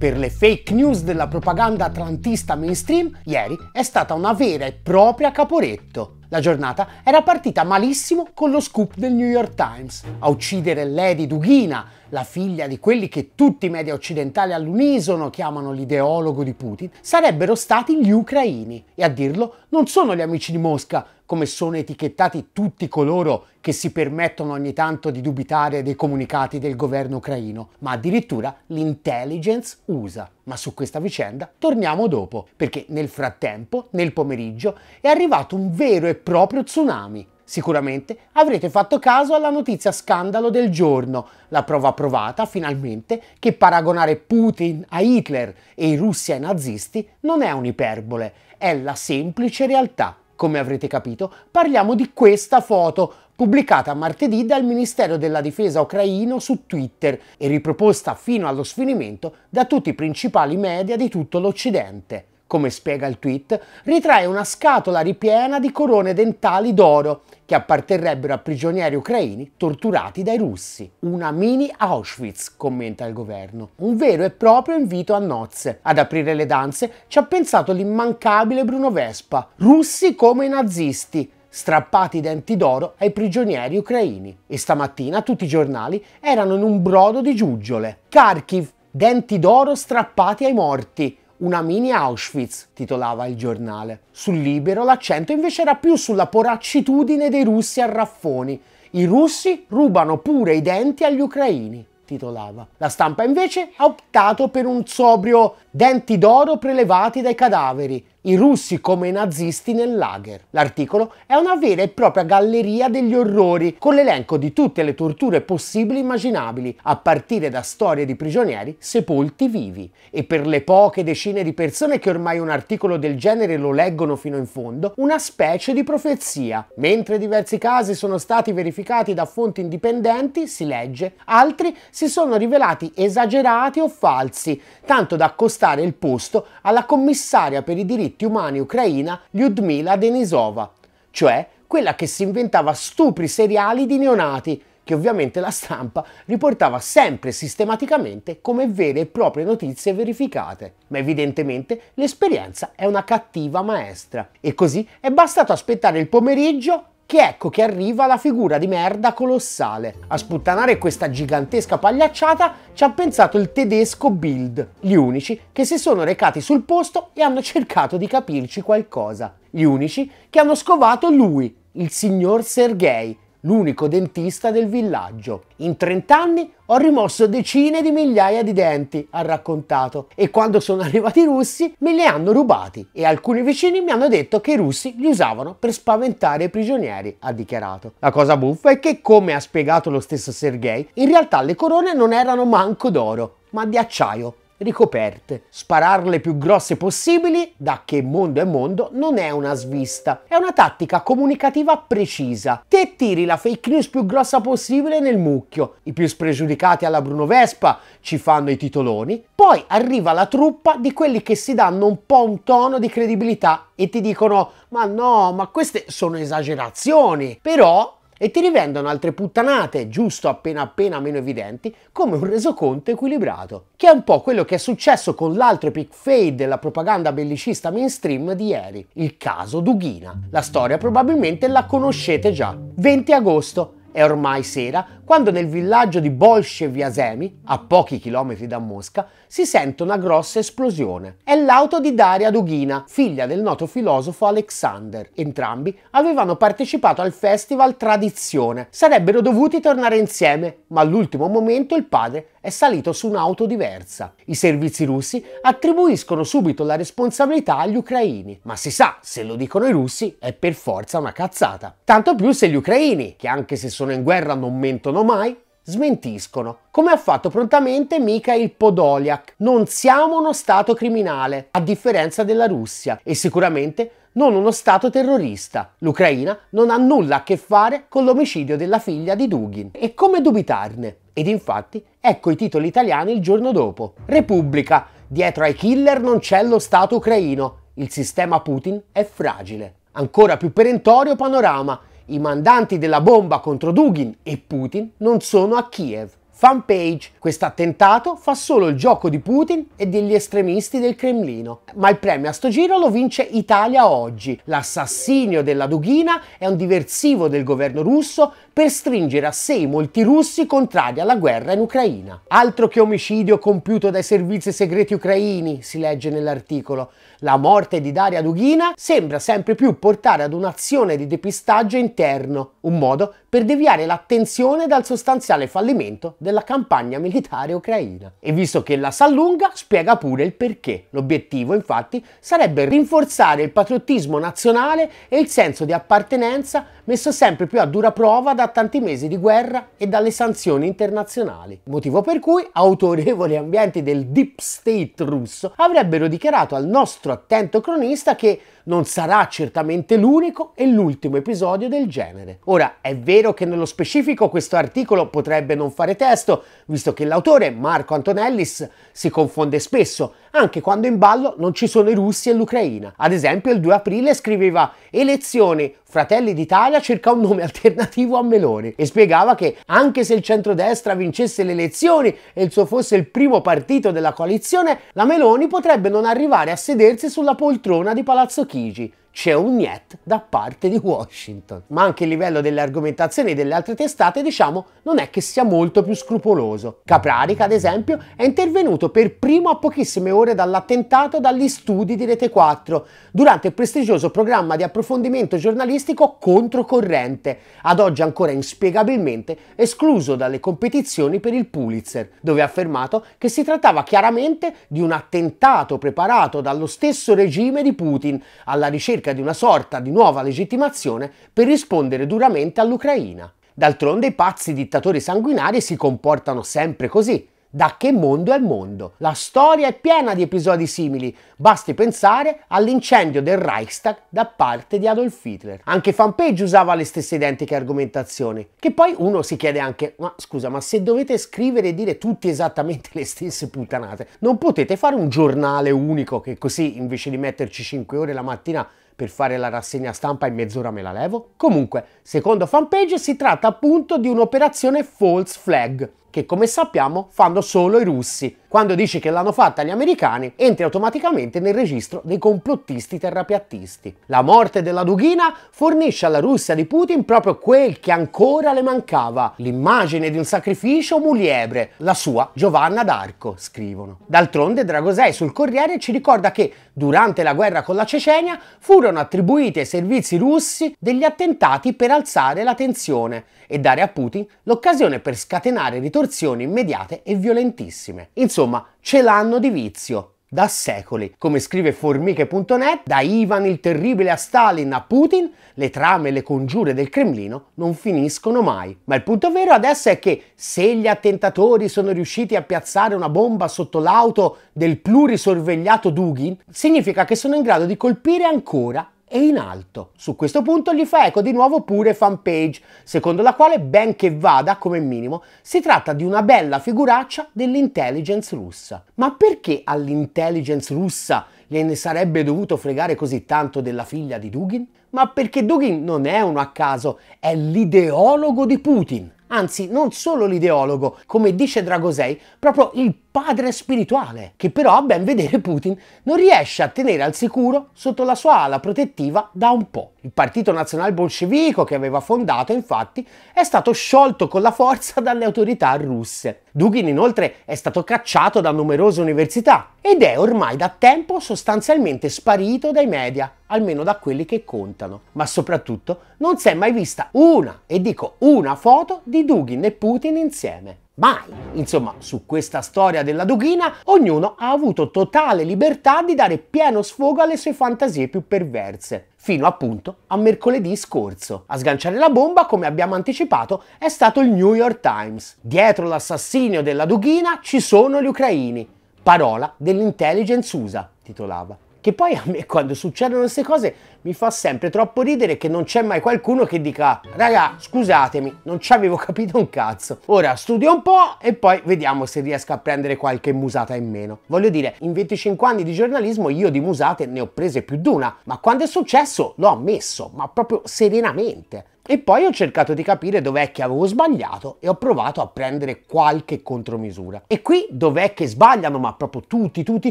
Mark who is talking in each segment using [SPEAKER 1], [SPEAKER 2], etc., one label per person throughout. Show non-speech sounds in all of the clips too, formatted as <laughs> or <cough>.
[SPEAKER 1] per le fake news della propaganda atlantista mainstream, ieri è stata una vera e propria Caporetto. La giornata era partita malissimo con lo scoop del New York Times. A uccidere Lady Dughina, la figlia di quelli che tutti i media occidentali all'unisono chiamano l'ideologo di Putin, sarebbero stati gli ucraini. E a dirlo non sono gli amici di Mosca, come sono etichettati tutti coloro che si permettono ogni tanto di dubitare dei comunicati del governo ucraino, ma addirittura l'intelligence USA ma su questa vicenda torniamo dopo, perché nel frattempo, nel pomeriggio, è arrivato un vero e proprio tsunami. Sicuramente avrete fatto caso alla notizia scandalo del giorno, la prova provata finalmente che paragonare Putin a Hitler e i russi ai nazisti non è un'iperbole, è la semplice realtà come avrete capito, parliamo di questa foto pubblicata martedì dal Ministero della Difesa ucraino su Twitter e riproposta fino allo sfinimento da tutti i principali media di tutto l'Occidente come spiega il tweet, ritrae una scatola ripiena di corone dentali d'oro che apparterrebbero a prigionieri ucraini torturati dai russi. Una mini Auschwitz, commenta il governo. Un vero e proprio invito a nozze. Ad aprire le danze ci ha pensato l'immancabile Bruno Vespa. Russi come i nazisti, strappati i denti d'oro ai prigionieri ucraini. E stamattina tutti i giornali erano in un brodo di giuggiole. Kharkiv, denti d'oro strappati ai morti. Una mini Auschwitz, titolava il giornale. Sul libero l'accento invece era più sulla poraccitudine dei russi a raffoni. I russi rubano pure i denti agli ucraini. Titolava. La stampa invece ha optato per un sobrio denti d'oro prelevati dai cadaveri, i russi come i nazisti nel lager. L'articolo è una vera e propria galleria degli orrori, con l'elenco di tutte le torture possibili e immaginabili, a partire da storie di prigionieri sepolti vivi. E per le poche decine di persone che ormai un articolo del genere lo leggono fino in fondo, una specie di profezia. Mentre diversi casi sono stati verificati da fonti indipendenti, si legge, altri si sono rivelati esagerati o falsi, tanto da accostare il posto alla commissaria per i diritti diritti umani ucraina Lyudmila Denisova, cioè quella che si inventava stupri seriali di neonati, che ovviamente la stampa riportava sempre sistematicamente come vere e proprie notizie verificate. Ma evidentemente l'esperienza è una cattiva maestra. E così è bastato aspettare il pomeriggio che ecco che arriva la figura di merda colossale. A sputtanare questa gigantesca pagliacciata ci ha pensato il tedesco Bild, gli unici che si sono recati sul posto e hanno cercato di capirci qualcosa. Gli unici che hanno scovato lui, il signor Sergei, l'unico dentista del villaggio. In 30 anni ho rimosso decine di migliaia di denti, ha raccontato, e quando sono <laughs> arrivati i russi me li hanno rubati e alcuni vicini mi hanno detto che i russi li usavano per spaventare i prigionieri, ha dichiarato. La cosa buffa è che, come ha spiegato lo stesso Sergei, in realtà le corone non erano manco d'oro, ma di acciaio ricoperte. Spararle più grosse possibili, da che mondo è mondo, non è una svista. È una tattica comunicativa precisa. Te tiri la fake news più grossa possibile nel mucchio. I più spregiudicati alla Bruno Vespa ci fanno i titoloni. Poi arriva la truppa di quelli che si danno un po' un tono di credibilità e ti dicono ma no, ma queste sono esagerazioni. Però e ti rivendono altre puttanate, giusto appena appena meno evidenti, come un resoconto equilibrato, che è un po' quello che è successo con l'altro epic fade della propaganda bellicista mainstream di ieri, il caso Dughina. La storia probabilmente la conoscete già. 20 agosto, è ormai sera quando nel villaggio di Bolsceviasemi, a pochi chilometri da Mosca, si sente una grossa esplosione. È l'auto di Daria Dugina, figlia del noto filosofo Alexander. Entrambi avevano partecipato al festival Tradizione. Sarebbero dovuti tornare insieme, ma all'ultimo momento il padre è salito su un'auto diversa. I servizi russi attribuiscono subito la responsabilità agli ucraini, ma si sa, se lo dicono i russi è per forza una cazzata. Tanto più se gli ucraini, che anche se sono in guerra non mentono mai, smentiscono, come ha fatto prontamente Mikhail Podoliak. Non siamo uno stato criminale, a differenza della Russia, e sicuramente non uno Stato terrorista. L'Ucraina non ha nulla a che fare con l'omicidio della figlia di Dugin. E come dubitarne? Ed infatti ecco i titoli italiani il giorno dopo. Repubblica. Dietro ai killer non c'è lo Stato ucraino. Il sistema Putin è fragile. Ancora più perentorio panorama. I mandanti della bomba contro Dugin e Putin non sono a Kiev fanpage. Questo attentato fa solo il gioco di Putin e degli estremisti del Cremlino. Ma il premio a sto giro lo vince Italia Oggi. L'assassinio della Dughina è un diversivo del governo russo per stringere a sé i molti russi contrari alla guerra in Ucraina. Altro che omicidio compiuto dai servizi segreti ucraini, si legge nell'articolo. La morte di Daria Dughina sembra sempre più portare ad un'azione di depistaggio interno, un modo per deviare l'attenzione dal sostanziale fallimento della campagna militare ucraina. E visto che la s'allunga, spiega pure il perché. L'obiettivo, infatti, sarebbe rinforzare il patriottismo nazionale e il senso di appartenenza messo sempre più a dura prova da tanti mesi di guerra e dalle sanzioni internazionali, motivo per cui autorevoli ambienti del deep state russo avrebbero dichiarato al nostro attento cronista che non sarà certamente l'unico e l'ultimo episodio del genere. Ora, è vero che nello specifico questo articolo potrebbe non fare testo, visto che l'autore, Marco Antonellis, si confonde spesso, anche quando in ballo non ci sono i russi e l'Ucraina. Ad esempio, il 2 aprile scriveva Elezioni, Fratelli d'Italia cerca un nome <laughs> alternativo a Meloni e spiegava che anche se il centrodestra vincesse le elezioni e il suo fosse il primo partito della coalizione, la Meloni potrebbe non arrivare a sedersi sulla poltrona di Palazzo Chigi atinge c'è un niet da parte di Washington. Ma anche il livello delle argomentazioni delle altre testate, diciamo, non è che sia molto più scrupoloso. Caprarica, ad esempio, è intervenuto per primo a pochissime ore dall'attentato dagli studi di Rete 4, durante il prestigioso programma di approfondimento giornalistico Controcorrente, ad oggi ancora inspiegabilmente escluso dalle competizioni per il Pulitzer, dove ha affermato che si trattava chiaramente di un attentato preparato dallo stesso regime di Putin alla ricerca ricerca di una sorta di nuova legittimazione per rispondere duramente all'Ucraina. D'altronde i pazzi dittatori sanguinari si comportano sempre così. Da che mondo è il mondo? La storia è piena di episodi simili, basti pensare all'incendio del Reichstag da parte di Adolf Hitler. Anche Fanpage usava le stesse identiche argomentazioni, che poi uno si chiede anche, ma scusa, ma se dovete scrivere e dire tutti esattamente le stesse puttanate, non potete fare un giornale unico che così invece di metterci 5 ore la mattina per fare la rassegna stampa in mezz'ora me la levo. Comunque, secondo fanpage si tratta appunto di un'operazione false flag, che come sappiamo fanno solo i russi. Quando dici che l'hanno fatta gli americani, entri automaticamente nel registro dei complottisti terrapiattisti. La morte della Dughina fornisce alla Russia di Putin proprio quel che ancora le mancava, l'immagine di un sacrificio muliebre, la sua Giovanna d'Arco, scrivono. D'altronde Dragosei sul Corriere ci ricorda che durante la guerra con la Cecenia furono attribuiti ai servizi russi degli attentati per alzare la tensione e dare a Putin l'occasione per scatenare ritorni torsioni immediate e violentissime. Insomma, ce l'hanno di vizio, da secoli. Come scrive formiche.net, da Ivan il Terribile a Stalin a Putin, le trame e le congiure del Cremlino non finiscono mai. Ma il punto vero adesso è che se gli attentatori sono riusciti a piazzare una bomba sotto l'auto del plurisorvegliato Dugin, significa che sono in grado di colpire ancora e in alto. Su questo punto gli fa eco di nuovo pure fanpage, secondo la quale, ben che vada come minimo, si tratta di una bella figuraccia dell'intelligence russa. Ma perché all'intelligence russa gliene sarebbe dovuto fregare così tanto della figlia di Dugin? Ma perché Dugin non è uno a caso, è l'ideologo di Putin. Anzi, non solo l'ideologo, come dice Dragosei, proprio il padre spirituale, che però a ben vedere Putin non riesce a tenere al sicuro sotto la sua ala protettiva da un po'. Il partito nazionale bolscevico che aveva fondato, infatti, è stato sciolto con la forza <laughs> dalle autorità russe. Dugin inoltre è stato cacciato da numerose università ed è ormai da tempo sostanzialmente sparito dai media, almeno da quelli che contano. Ma soprattutto non si è mai vista una, e dico una foto di Dugin e Putin insieme mai. Insomma, su questa storia della Duchina, ognuno ha avuto totale libertà di dare pieno sfogo alle sue fantasie più perverse fino appunto a mercoledì scorso. A sganciare la bomba, come abbiamo anticipato, è stato il New York Times. Dietro l'assassinio della Dughina ci sono gli ucraini. Parola dell'intelligence USA, titolava. Che poi a me quando succedono queste cose mi fa sempre troppo ridere che non c'è mai qualcuno che dica raga scusatemi non ci avevo capito un cazzo. Ora studio un po' e poi vediamo se riesco a prendere qualche musata in meno. Voglio dire in 25 anni di giornalismo io di musate ne ho prese più d'una ma quando è successo l'ho ammesso ma proprio serenamente. E poi ho cercato di capire dov'è che avevo sbagliato e ho provato a prendere qualche contromisura. E qui dov'è che sbagliano, ma proprio tutti, tutti,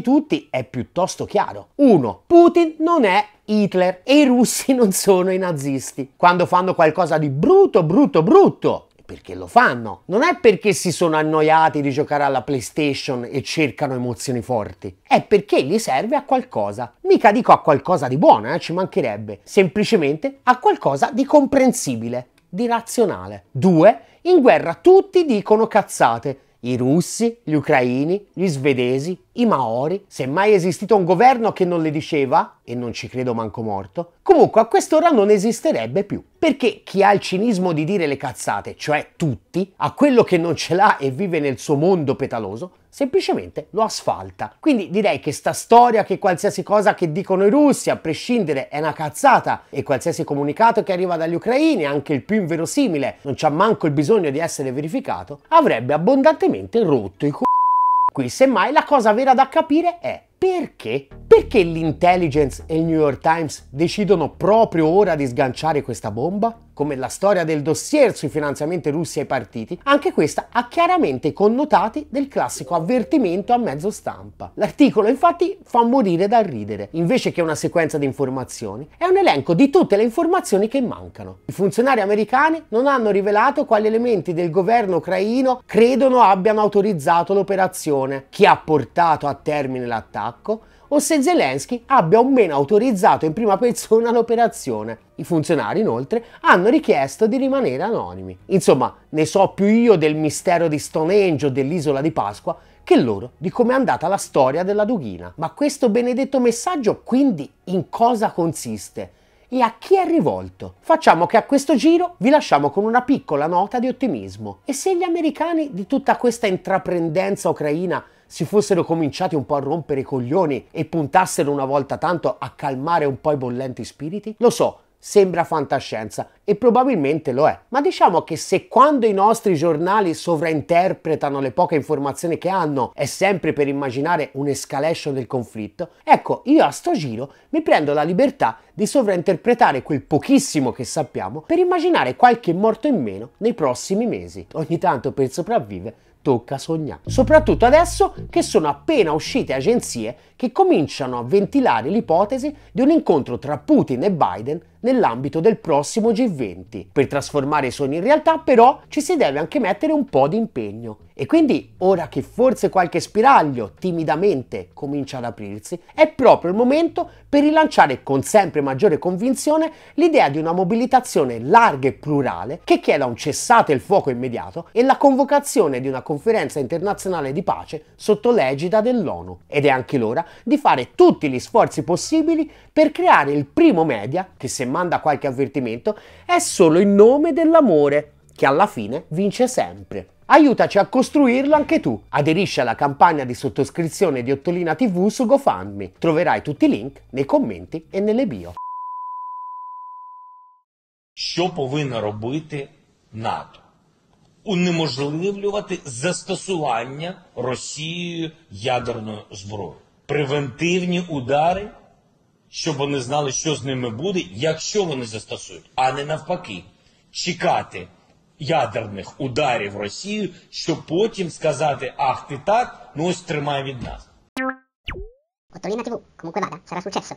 [SPEAKER 1] tutti, è piuttosto chiaro. 1. Putin non è Hitler e i russi <laughs> non sono i nazisti. Quando fanno qualcosa di brutto, brutto, brutto, perché lo fanno. Non è perché si sono annoiati di giocare alla PlayStation e cercano emozioni forti, è perché gli serve a qualcosa. Mica dico a qualcosa di buono, eh, ci mancherebbe, semplicemente a qualcosa di comprensibile, di razionale. 2. In guerra tutti dicono cazzate i russi, gli ucraini, gli svedesi, i maori, se mai esistito un governo che non le diceva, e non ci credo manco morto, comunque a quest'ora non esisterebbe più. Perché chi ha il cinismo di dire le cazzate, cioè tutti, a quello che non ce l'ha e vive nel suo mondo petaloso, semplicemente lo asfalta. Quindi direi che sta storia che qualsiasi cosa che dicono i russi, a prescindere, è una cazzata e qualsiasi comunicato che arriva dagli ucraini, anche il più inverosimile, non c'ha manco il bisogno di essere verificato, avrebbe abbondantemente rotto i c***o. Qui semmai la cosa vera da capire è perché? Perché l'intelligence e il New York Times decidono proprio ora di sganciare questa bomba? come la storia del dossier sui finanziamenti russi ai partiti, anche questa ha chiaramente connotati del classico avvertimento a mezzo stampa. L'articolo infatti fa morire dal ridere, invece che una sequenza di informazioni, è un elenco di tutte le informazioni che mancano. I funzionari americani non hanno rivelato quali elementi del governo ucraino credono abbiano autorizzato l'operazione, chi ha portato a termine l'attacco, o se Zelensky abbia o meno autorizzato in prima persona <laughs> l'operazione. I funzionari inoltre hanno richiesto di rimanere anonimi. Insomma, ne so più io del mistero di Stonehenge o dell'isola di Pasqua che loro di come è andata la storia della Dughina. Ma questo benedetto messaggio quindi in cosa consiste? e a chi è rivolto. Facciamo che a questo giro vi lasciamo con una piccola nota di ottimismo. E se gli americani di tutta questa intraprendenza ucraina si fossero cominciati un po' a rompere i coglioni e puntassero una volta tanto a calmare un po' i bollenti spiriti? Lo so, sembra fantascienza e probabilmente lo è. Ma diciamo che se quando i nostri giornali sovrainterpretano le poche informazioni che hanno è sempre per immaginare un'escalation del conflitto, ecco, io a sto giro mi prendo la libertà di sovrainterpretare quel pochissimo che sappiamo per immaginare qualche morto in meno nei prossimi mesi. Ogni tanto per sopravvivere tocca sognare. Soprattutto adesso che sono appena uscite agenzie che cominciano a ventilare l'ipotesi di un incontro tra Putin e Biden nell'ambito del prossimo G20. Per trasformare i sogni in realtà però ci si deve anche mettere un po' di impegno. E quindi ora che forse qualche spiraglio timidamente comincia ad aprirsi, è proprio il momento per rilanciare con sempre maggiore convinzione l'idea di una mobilitazione larga e plurale che chieda un cessate il fuoco immediato e la convocazione di una conferenza internazionale di pace sotto l'egida dell'ONU. Ed è anche l'ora di fare tutti gli sforzi possibili per creare il primo media, che se manda qualche avvertimento, è solo in nome dell'amore, che alla fine vince sempre. Aiutaci a costruirlo anche tu. Aderisci alla campagna di sottoscrizione di Ottolina TV su GoFundMe. Troverai tutti i link nei commenti e nelle bio. Що повинна робити НАТО? Унеможливлювати застосування Росією ядерної зброї. превентивні удари, щоб вони знали, що з ними буде, якщо вони застосують, а не навпаки, чекати ядерних ударів Росію, щоб потім сказати Ах, ти так, ну ось тримай від нас. Готові на кому треба, зараз учаться.